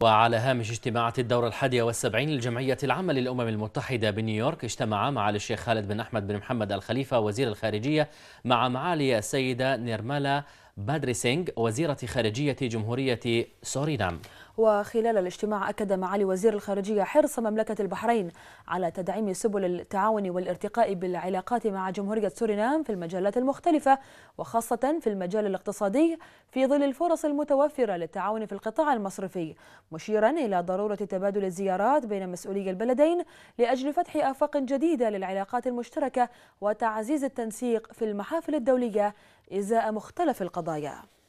وعلى هامش اجتماعات الدورة الحادية والسبعين للجمعية العامة للأمم المتحدة بنيويورك اجتمع معالي الشيخ خالد بن أحمد بن محمد الخليفة وزير الخارجية مع معالي السيدة نيرمالا بادريسينغ وزيرة خارجية جمهورية سورينام وخلال الاجتماع أكد معالي وزير الخارجية حرص مملكة البحرين على تدعيم سبل التعاون والارتقاء بالعلاقات مع جمهورية سورينام في المجالات المختلفة وخاصة في المجال الاقتصادي في ظل الفرص المتوفرة للتعاون في القطاع المصرفي مشيرا إلى ضرورة تبادل الزيارات بين مسؤولي البلدين لأجل فتح آفاق جديدة للعلاقات المشتركة وتعزيز التنسيق في المحافل الدولية إزاء مختلف القضايا